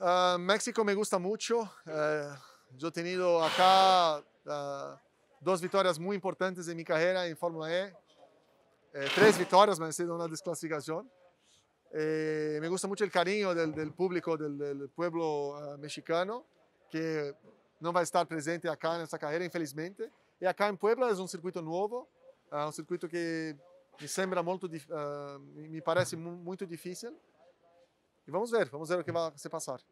Ah, México me gusta mucho. Eh, yo he tenido acá ah, dos victorias muy importantes en mi carrera en Fórmula E. Eh, tres victorias, me han sido una desclasificación. Eh, me gusta mucho el cariño del, público, del, pueblo ah, mexicano, que no va a estar presente acá en esta carrera, infelizmente. Y acá en Puebla es un circuito nuevo, un circuito que me parece muy difícil. E vamos ver, vamos ver o que hum. vai se passar.